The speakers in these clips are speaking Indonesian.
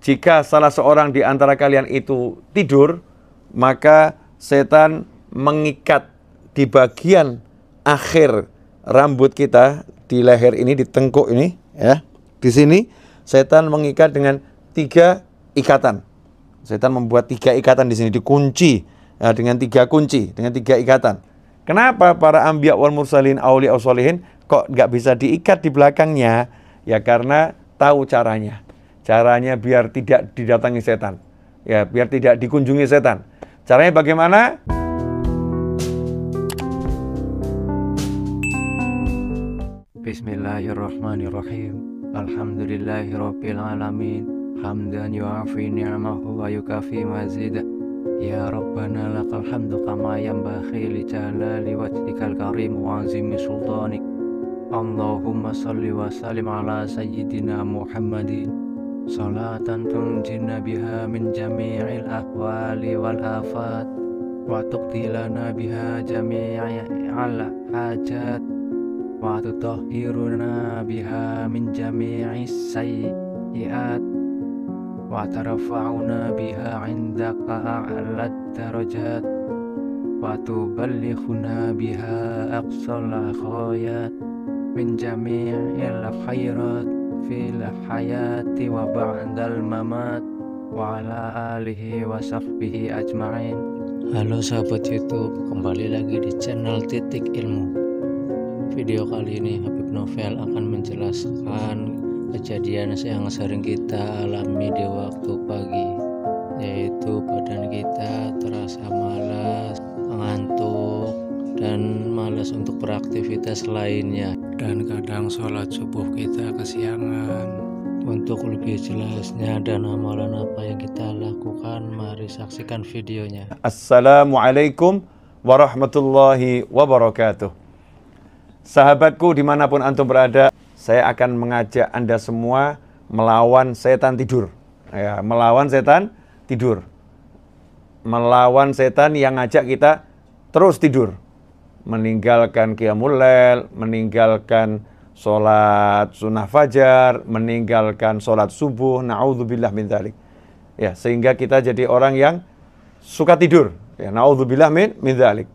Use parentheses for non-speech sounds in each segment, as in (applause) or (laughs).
Jika salah seorang di antara kalian itu tidur, maka setan mengikat di bagian akhir rambut kita di leher ini, di tengkuk ini, ya. Di sini setan mengikat dengan tiga ikatan. Setan membuat tiga ikatan di sini dikunci ya, dengan tiga kunci, dengan tiga ikatan. Kenapa para ambiak wal mursalin awli salihin kok nggak bisa diikat di belakangnya? Ya karena tahu caranya. Caranya biar tidak didatangi setan. Ya, biar tidak dikunjungi setan. Caranya bagaimana? Bismillahirrahmanirrahim. Alhamdulillahirabbil Hamdan yu'afi ni'amahu wa yukafi mazidah. يا ربنا لك الحمد كما ينبغي karim wa azimi sultanik Allahumma salli wa salim ala sayyidina Muhammadin salatan tunjina biha min jami'il ahwali wal afat wa tuqtilana biha jami'al hajat wa tutahhiruna biha min jami'is sayyiat wa tarfa'una biha 'indaka a'la darajat wa tuballighuna biha aqsal khayat min jami'il khairat fil hayati wa ba'dal mamat wa ala alihi wa sahbihi ajma'in Halo sahabat YouTube, kembali lagi di channel Titik Ilmu. Video kali ini Habib Novel akan menjelaskan kejadian yang sering kita alami di waktu pagi, yaitu badan kita terasa malas, mengantuk, dan malas untuk beraktivitas lainnya dan kadang sholat subuh kita kesiangan. Untuk lebih jelasnya dan amalan apa yang kita lakukan, mari saksikan videonya. Assalamualaikum warahmatullahi wabarakatuh. Sahabatku dimanapun antum berada, saya akan mengajak anda semua melawan setan tidur. Ya, melawan setan tidur. Melawan setan yang ngajak kita terus tidur meninggalkan qiyamul lail, meninggalkan sholat sunnah fajar, meninggalkan sholat subuh, na'udzubillah min dzalik. Ya, sehingga kita jadi orang yang suka tidur. Ya, na'udzubillah min, min dzalik.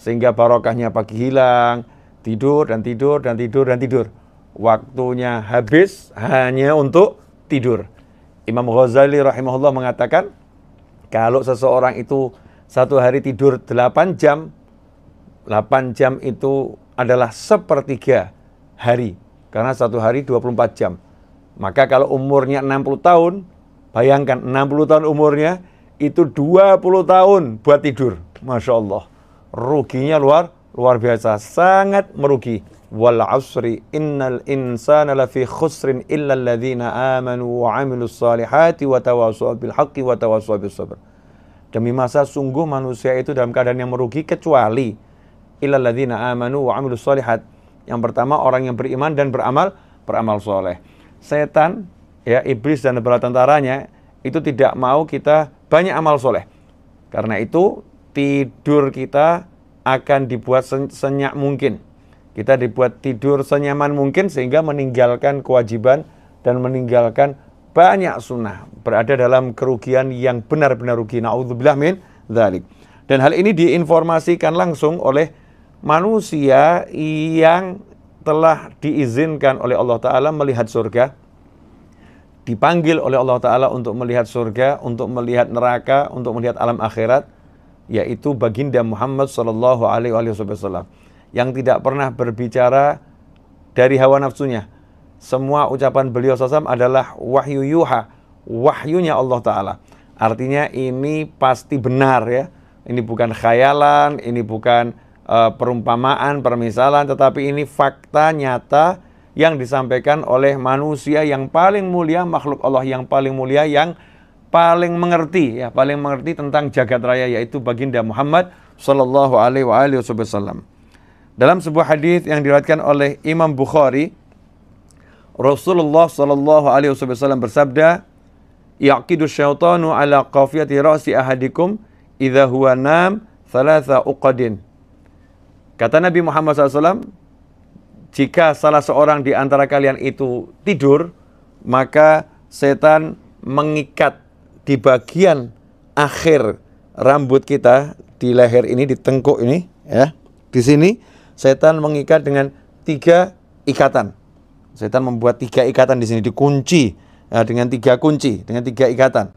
Sehingga barokahnya pagi hilang, tidur dan tidur dan tidur dan tidur. Waktunya habis hanya untuk tidur. Imam Ghazali rahimahullah mengatakan, kalau seseorang itu satu hari tidur 8 jam, 8 jam itu adalah sepertiga hari. Karena satu hari 24 jam. Maka kalau umurnya 60 tahun, bayangkan 60 tahun umurnya, itu 20 tahun buat tidur. Masya Allah. Ruginya luar luar biasa. Sangat merugi. Wal asri innal insana lafi khusrin illa alladhina amanu wa amilu salihati wa tawasaw bil haqqi wa tawasaw bil sabr. Demi masa sungguh manusia itu dalam keadaan yang merugi kecuali illal amanu wa amilus solihat. Yang pertama orang yang beriman dan beramal beramal soleh. Setan, ya iblis dan bala tentaranya itu tidak mau kita banyak amal soleh. Karena itu tidur kita akan dibuat senyak mungkin. Kita dibuat tidur senyaman mungkin sehingga meninggalkan kewajiban dan meninggalkan banyak sunnah. Berada dalam kerugian yang benar-benar rugi. Na'udzubillah min dhalik. Dan hal ini diinformasikan langsung oleh manusia yang telah diizinkan oleh Allah Ta'ala melihat surga, dipanggil oleh Allah Ta'ala untuk melihat surga, untuk melihat neraka, untuk melihat alam akhirat, yaitu baginda Muhammad Sallallahu Alaihi Wasallam yang tidak pernah berbicara dari hawa nafsunya. Semua ucapan beliau sasam adalah wahyu yuha, wahyunya Allah Ta'ala. Artinya ini pasti benar ya. Ini bukan khayalan, ini bukan Eh, perumpamaan, permisalan, tetapi ini fakta nyata yang disampaikan oleh manusia yang paling mulia, makhluk Allah yang paling mulia yang paling mengerti ya, paling mengerti tentang jagat raya yaitu baginda Muhammad sallallahu alaihi wasallam. Dalam sebuah hadis yang diriwayatkan oleh Imam Bukhari, Rasulullah sallallahu alaihi wasallam bersabda, "Yaqidu syaitanu ala qafiyati ra'si ahadikum idza huwa nam thalatha uqadin." Kata Nabi Muhammad SAW, jika salah seorang di antara kalian itu tidur, maka setan mengikat di bagian akhir rambut kita di leher ini, di tengkuk ini, ya. Di sini setan mengikat dengan tiga ikatan. Setan membuat tiga ikatan di sini dikunci ya, dengan tiga kunci, dengan tiga ikatan.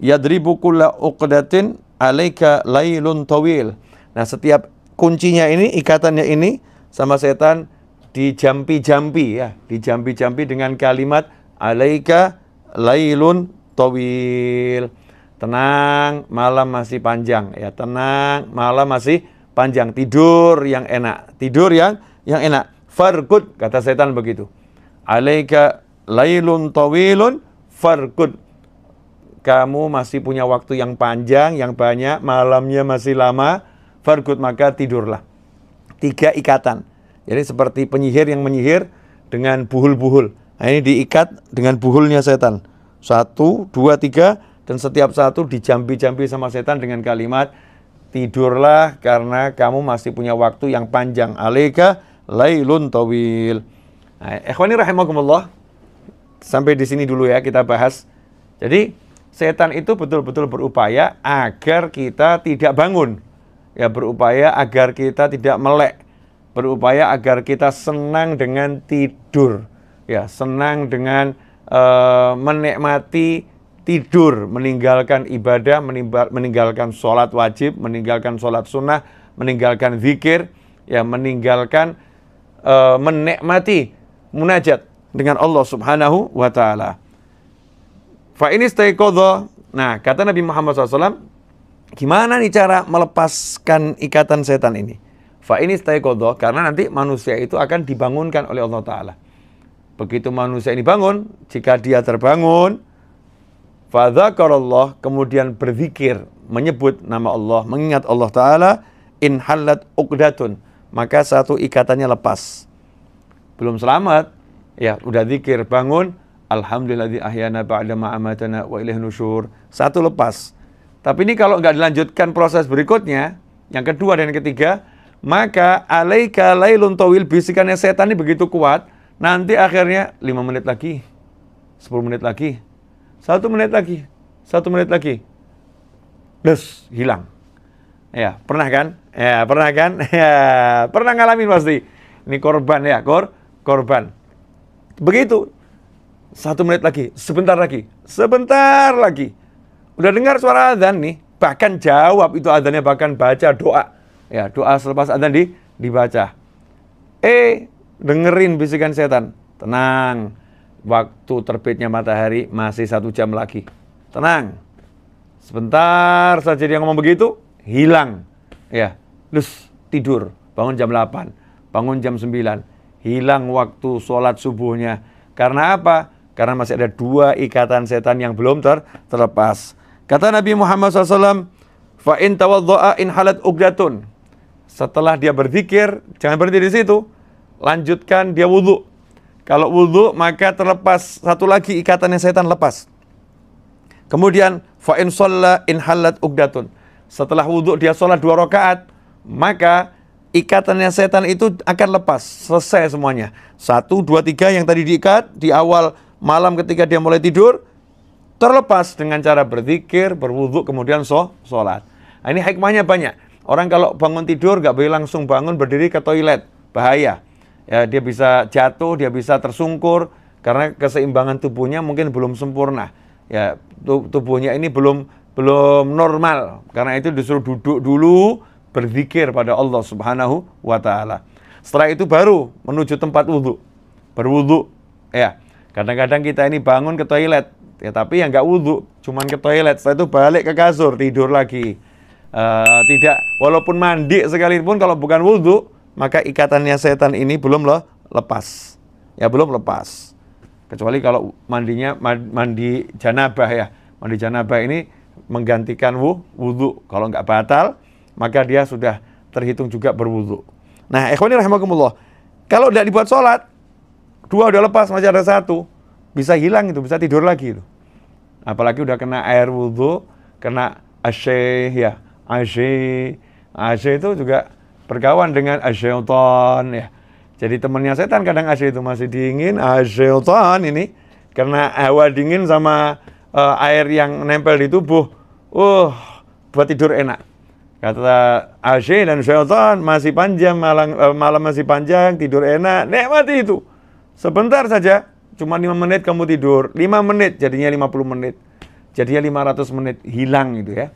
Yadribu kulla uqdatin alaika lailun tawil. Nah, setiap kuncinya ini, ikatannya ini sama setan dijampi-jampi ya, dijampi-jampi dengan kalimat alaika lailun towil Tenang, malam masih panjang ya, tenang, malam masih panjang. Tidur yang enak, tidur yang yang enak. Farkut kata setan begitu. Alaika lailun towilun farkut. Kamu masih punya waktu yang panjang, yang banyak, malamnya masih lama Fargut maka tidurlah. Tiga ikatan. Jadi seperti penyihir yang menyihir dengan buhul-buhul. Nah, ini diikat dengan buhulnya setan. Satu, dua, tiga, dan setiap satu dijambi-jambi sama setan dengan kalimat tidurlah karena kamu masih punya waktu yang panjang. Alika lailun tawil. Nah, ikhwani rahimakumullah. Sampai di sini dulu ya kita bahas. Jadi setan itu betul-betul berupaya agar kita tidak bangun ya berupaya agar kita tidak melek, berupaya agar kita senang dengan tidur, ya senang dengan uh, menikmati tidur, meninggalkan ibadah, meninggalkan sholat wajib, meninggalkan sholat sunnah, meninggalkan zikir, ya meninggalkan uh, menikmati munajat dengan Allah Subhanahu wa taala. Fa ini Nah, kata Nabi Muhammad SAW, gimana nih cara melepaskan ikatan setan ini? Fa ini kodoh karena nanti manusia itu akan dibangunkan oleh Allah Ta'ala. Begitu manusia ini bangun, jika dia terbangun, Allah kemudian berzikir, menyebut nama Allah, mengingat Allah Ta'ala, in halat ukdatun maka satu ikatannya lepas. Belum selamat, ya udah zikir, bangun, Alhamdulillah di ahyana ba'da ma'amatana wa ilih nusyur. Satu lepas. Tapi ini kalau nggak dilanjutkan proses berikutnya, yang kedua dan yang ketiga, maka alaika lailun tawil bisikannya setan ini begitu kuat, nanti akhirnya 5 menit lagi, 10 menit lagi, 1 menit lagi, 1 menit lagi. plus hilang. Ya, pernah kan? Ya, pernah kan? (laughs) Ya, pernah ngalamin pasti. Ini korban ya, kor korban. Begitu. Satu menit lagi, sebentar lagi, sebentar lagi. Udah dengar suara azan nih, bahkan jawab itu azannya bahkan baca doa. Ya, doa selepas azan di dibaca. Eh, dengerin bisikan setan. Tenang, waktu terbitnya matahari masih satu jam lagi. Tenang, sebentar saja dia ngomong begitu, hilang. Ya, lus tidur, bangun jam 8, bangun jam 9, hilang waktu sholat subuhnya. Karena apa? Karena masih ada dua ikatan setan yang belum ter terlepas. Kata Nabi Muhammad SAW, Fa'in tawadza'a in halat ugdatun. Setelah dia berzikir, jangan berhenti di situ. Lanjutkan dia wudhu. Kalau wudhu, maka terlepas. Satu lagi ikatannya setan lepas. Kemudian, fa'in sholla in halat ugdatun. Setelah wudhu dia sholat dua rakaat, maka ikatannya setan itu akan lepas. Selesai semuanya. Satu, dua, tiga yang tadi diikat di awal malam ketika dia mulai tidur, Terlepas dengan cara berzikir, berwudhu, kemudian so, sholat. Nah, ini hikmahnya banyak. Orang kalau bangun tidur nggak boleh langsung bangun berdiri ke toilet, bahaya. Ya, dia bisa jatuh, dia bisa tersungkur karena keseimbangan tubuhnya mungkin belum sempurna. Ya, tubuhnya ini belum belum normal. Karena itu disuruh duduk dulu berzikir pada Allah Subhanahu wa taala. Setelah itu baru menuju tempat wudhu. Berwudhu. Ya. Kadang-kadang kita ini bangun ke toilet, ya tapi yang nggak wudhu cuman ke toilet setelah itu balik ke kasur tidur lagi uh, tidak walaupun mandi sekalipun kalau bukan wudhu maka ikatannya setan ini belum loh lepas ya belum lepas kecuali kalau mandinya mandi janabah ya mandi janabah ini menggantikan wudhu kalau nggak batal maka dia sudah terhitung juga berwudhu nah ekorni rahimakumullah kalau tidak dibuat sholat dua udah lepas masih ada satu bisa hilang itu bisa tidur lagi itu apalagi udah kena air wudhu kena asyih ya asyih asyih itu juga berkawan dengan asyaiton ya jadi temannya setan kadang asyih itu masih dingin asyaiton ini karena hawa dingin sama uh, air yang nempel di tubuh uh buat tidur enak kata asyih dan syaiton masih panjang malam, uh, eh, malam masih panjang tidur enak nikmati itu sebentar saja cuma 5 menit kamu tidur, 5 menit jadinya 50 menit, jadinya 500 menit hilang gitu ya.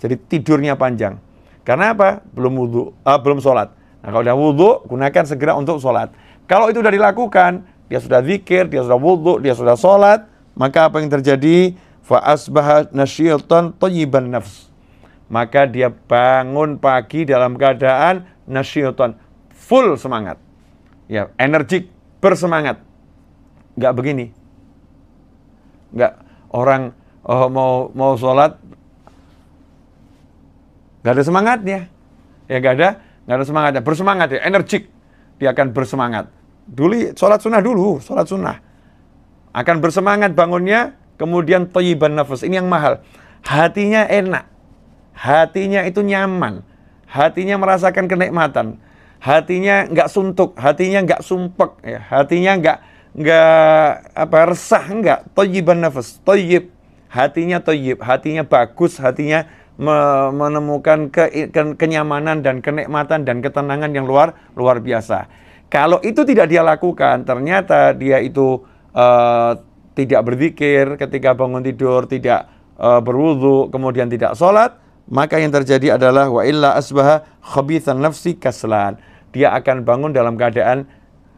Jadi tidurnya panjang. Karena apa? Belum wudhu, uh, eh, belum sholat. Nah kalau udah wudhu, gunakan segera untuk sholat. Kalau itu sudah dilakukan, dia sudah zikir, dia sudah wudhu, dia sudah sholat, maka apa yang terjadi? Fa'asbaha nasyaitan toyiban nafs. Maka dia bangun pagi dalam keadaan nasyaitan, full semangat. Ya, energik, bersemangat nggak begini. Nggak orang oh, mau mau sholat nggak ada semangatnya. Ya nggak ada nggak ada semangatnya. Bersemangat ya, energik. Dia akan bersemangat. Dulu sholat sunnah dulu, sholat sunnah. Akan bersemangat bangunnya, kemudian toyiban nafas. Ini yang mahal. Hatinya enak. Hatinya itu nyaman. Hatinya merasakan kenikmatan. Hatinya nggak suntuk, hatinya nggak sumpek, ya. hatinya nggak nggak apa resah nggak toyiban nafas toyib hatinya toyib hatinya bagus hatinya menemukan ke ke kenyamanan dan kenikmatan dan ketenangan yang luar luar biasa kalau itu tidak dia lakukan ternyata dia itu uh, tidak berpikir ketika bangun tidur tidak uh, berwudu kemudian tidak sholat maka yang terjadi adalah wa illa asbaha khabithan nafsi kaslan dia akan bangun dalam keadaan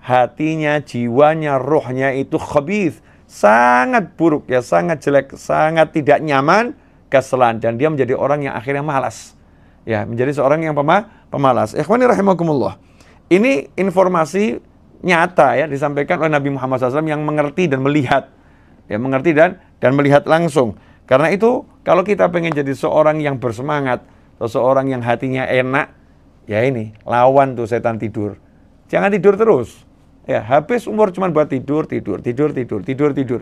hatinya, jiwanya, rohnya itu khabith. Sangat buruk ya, sangat jelek, sangat tidak nyaman, keselan. Dan dia menjadi orang yang akhirnya malas. Ya, menjadi seorang yang pema, pemalas. Ikhwani rahimakumullah. Ini informasi nyata ya disampaikan oleh Nabi Muhammad SAW yang mengerti dan melihat. Ya, mengerti dan dan melihat langsung. Karena itu kalau kita pengen jadi seorang yang bersemangat, seorang yang hatinya enak, ya ini lawan tuh setan tidur. Jangan tidur terus. Ya, habis umur cuma buat tidur, tidur, tidur, tidur, tidur, tidur.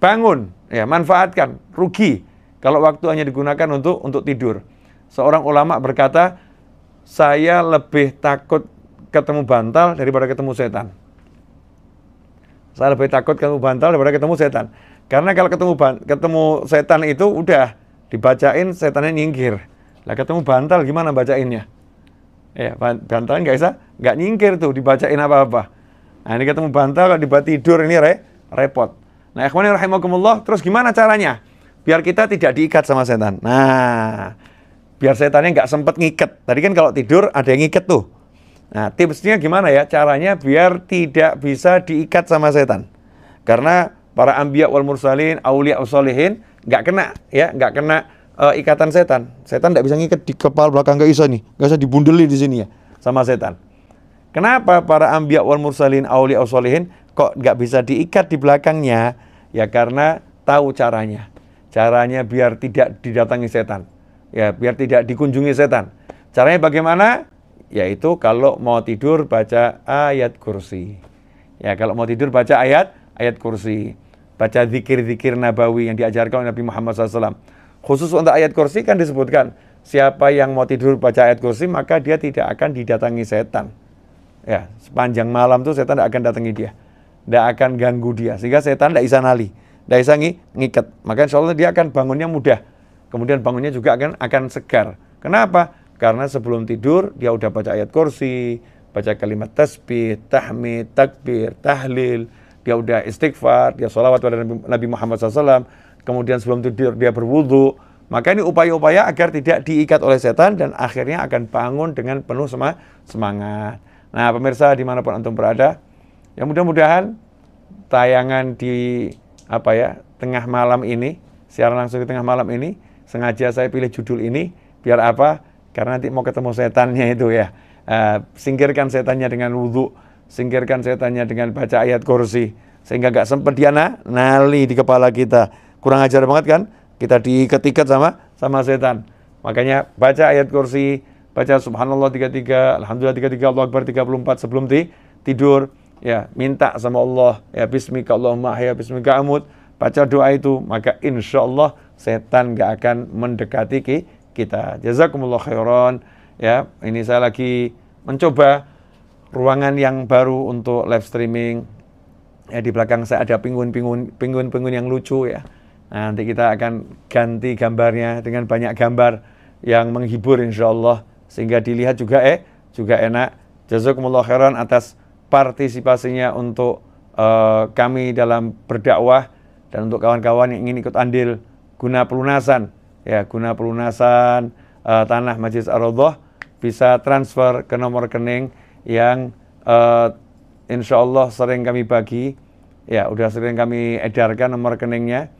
Bangun, ya, manfaatkan, rugi kalau waktu hanya digunakan untuk untuk tidur. Seorang ulama berkata, saya lebih takut ketemu bantal daripada ketemu setan. Saya lebih takut ketemu bantal daripada ketemu setan. Karena kalau ketemu ketemu setan itu udah dibacain setannya nyingkir. Lah ketemu bantal gimana bacainnya? Ya, bantal nggak bisa, nggak nyingkir tuh dibacain apa-apa. Nah ini ketemu bantal, kalau dibuat tidur ini re repot. Nah ikhwani rahimakumullah, terus gimana caranya? Biar kita tidak diikat sama setan. Nah, biar setannya nggak sempat ngikat. Tadi kan kalau tidur ada yang ngikat tuh. Nah tipsnya gimana ya? Caranya biar tidak bisa diikat sama setan. Karena para ambiya wal mursalin, aulia usolihin, nggak kena ya, nggak kena uh, ikatan setan. Setan nggak bisa ngikat di kepala belakang nggak bisa nih, nggak bisa dibundelin di sini ya sama setan. Kenapa para ambiak wal mursalin awli solihin kok nggak bisa diikat di belakangnya? Ya karena tahu caranya. Caranya biar tidak didatangi setan. Ya, biar tidak dikunjungi setan. Caranya bagaimana? Yaitu kalau mau tidur baca ayat kursi. Ya, kalau mau tidur baca ayat ayat kursi. Baca zikir-zikir nabawi yang diajarkan oleh Nabi Muhammad SAW. Khusus untuk ayat kursi kan disebutkan, siapa yang mau tidur baca ayat kursi maka dia tidak akan didatangi setan. Ya, sepanjang malam tuh setan tidak akan datangi dia. Tidak akan ganggu dia. Sehingga setan tidak bisa nali. Tidak bisa ngikat. Maka insya Allah dia akan bangunnya mudah. Kemudian bangunnya juga akan akan segar. Kenapa? Karena sebelum tidur dia udah baca ayat kursi, baca kalimat tasbih, tahmid, takbir, tahlil, dia udah istighfar, dia sholawat pada Nabi Muhammad SAW, kemudian sebelum tidur dia berwudhu. Maka ini upaya-upaya agar tidak diikat oleh setan dan akhirnya akan bangun dengan penuh semangat. Nah, pemirsa dimanapun antum berada, ya mudah-mudahan tayangan di apa ya tengah malam ini, siaran langsung di tengah malam ini, sengaja saya pilih judul ini biar apa? Karena nanti mau ketemu setannya itu ya. Uh, singkirkan setannya dengan wudhu, singkirkan setannya dengan baca ayat kursi, sehingga nggak sempat diana nali di kepala kita. Kurang ajar banget kan? Kita di sama sama setan. Makanya baca ayat kursi, baca subhanallah 33, alhamdulillah 33, Allah akbar 34 sebelum di tidur ya minta sama Allah ya bismika Allahumma ahya bismika amut baca doa itu maka insya Allah setan gak akan mendekati ki kita jazakumullah khairan ya ini saya lagi mencoba ruangan yang baru untuk live streaming ya di belakang saya ada penguin-penguin penguin-penguin yang lucu ya nanti kita akan ganti gambarnya dengan banyak gambar yang menghibur insya Allah sehingga dilihat juga eh juga enak. Jazakumullah khairan atas partisipasinya untuk uh, kami dalam berdakwah dan untuk kawan-kawan yang ingin ikut andil guna pelunasan ya guna pelunasan uh, tanah Majelis Ar-Raudhah bisa transfer ke nomor rekening yang uh, eh, insya Allah sering kami bagi ya udah sering kami edarkan nomor rekeningnya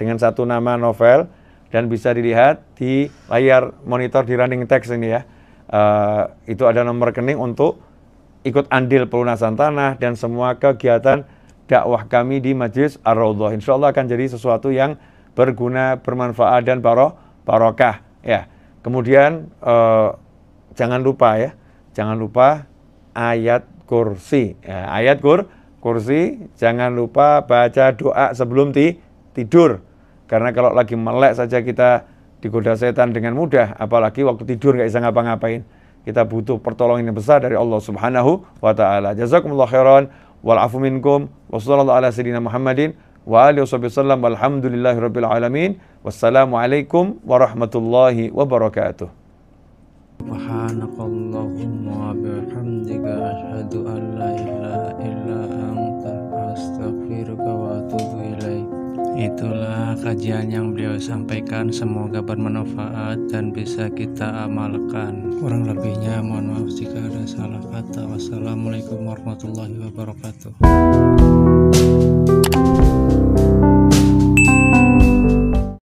dengan satu nama novel dan bisa dilihat di layar monitor di running text ini ya. Uh, itu ada nomor rekening untuk ikut andil pelunasan tanah dan semua kegiatan dakwah kami di Majelis ar -Rawdoh. Insya Allah akan jadi sesuatu yang berguna, bermanfaat dan baro barokah. Ya. Kemudian uh, jangan lupa ya, jangan lupa ayat kursi. Ya, ayat kur, kursi, jangan lupa baca doa sebelum ti, tidur karena kalau lagi melek saja kita digoda setan dengan mudah, apalagi waktu tidur nggak bisa ngapa-ngapain. Kita butuh pertolongan yang besar dari Allah Subhanahu wa taala. Jazakumullah khairan wal afu minkum sallallahu ala sayyidina Muhammadin wa alihi wasallam walhamdulillahi rabbil alamin. Wassalamualaikum warahmatullahi wabarakatuh. Subhanakallahumma wa bihamdika asyhadu an la ilaha Itulah kajian yang beliau sampaikan semoga bermanfaat dan bisa kita amalkan. Kurang lebihnya mohon maaf jika ada salah kata. Wassalamualaikum warahmatullahi wabarakatuh.